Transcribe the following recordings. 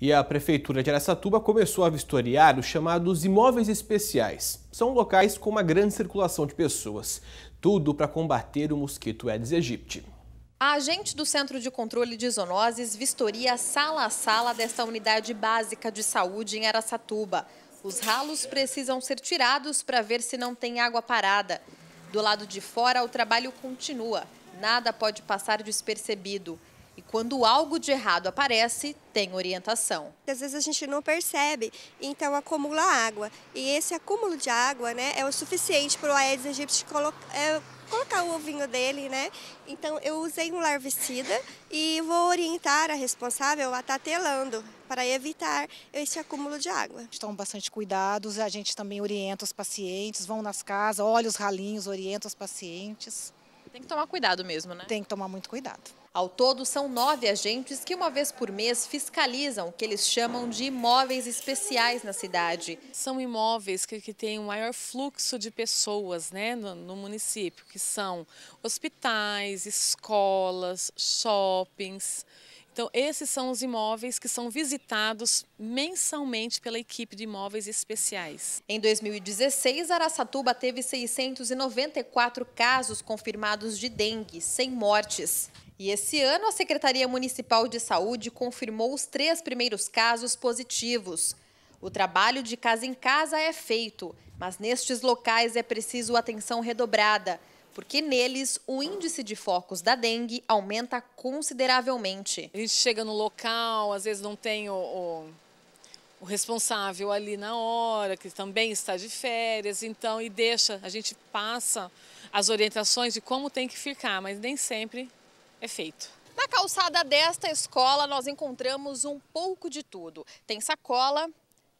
E a Prefeitura de Aracatuba começou a vistoriar os chamados imóveis especiais. São locais com uma grande circulação de pessoas. Tudo para combater o mosquito Aedes aegypti. A agente do Centro de Controle de Zoonoses vistoria sala a sala desta unidade básica de saúde em Aracatuba. Os ralos precisam ser tirados para ver se não tem água parada. Do lado de fora, o trabalho continua. Nada pode passar despercebido. Quando algo de errado aparece, tem orientação. Às vezes a gente não percebe, então acumula água. E esse acúmulo de água né, é o suficiente para o Aedes aegypti colocar. É, colocar o ovinho dele, né? Então eu usei um larvicida e vou orientar a responsável a tatelando tá telando para evitar esse acúmulo de água. Estão bastante cuidados, a gente também orienta os pacientes, vão nas casas, olha os ralinhos, orienta os pacientes. Tem que tomar cuidado mesmo, né? Tem que tomar muito cuidado. Ao todo, são nove agentes que uma vez por mês fiscalizam o que eles chamam de imóveis especiais na cidade. São imóveis que, que têm o um maior fluxo de pessoas né, no, no município, que são hospitais, escolas, shoppings. Então, esses são os imóveis que são visitados mensalmente pela equipe de imóveis especiais. Em 2016, Araçatuba teve 694 casos confirmados de dengue, sem mortes. E esse ano, a Secretaria Municipal de Saúde confirmou os três primeiros casos positivos. O trabalho de casa em casa é feito, mas nestes locais é preciso atenção redobrada porque neles o índice de focos da dengue aumenta consideravelmente. A gente chega no local, às vezes não tem o, o, o responsável ali na hora, que também está de férias, então, e deixa, a gente passa as orientações de como tem que ficar, mas nem sempre é feito. Na calçada desta escola, nós encontramos um pouco de tudo. Tem sacola,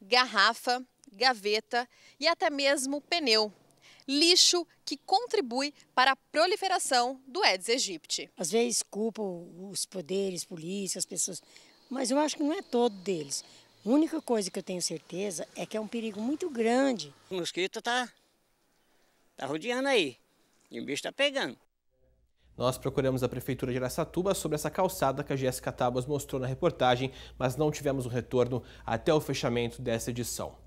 garrafa, gaveta e até mesmo pneu lixo que contribui para a proliferação do Aedes aegypti. Às vezes culpam os poderes, polícia, as pessoas, mas eu acho que não é todo deles. A única coisa que eu tenho certeza é que é um perigo muito grande. O mosquito tá, tá rodeando aí e o bicho tá pegando. Nós procuramos a Prefeitura de Araçatuba sobre essa calçada que a Jéssica Tabas mostrou na reportagem, mas não tivemos um retorno até o fechamento dessa edição.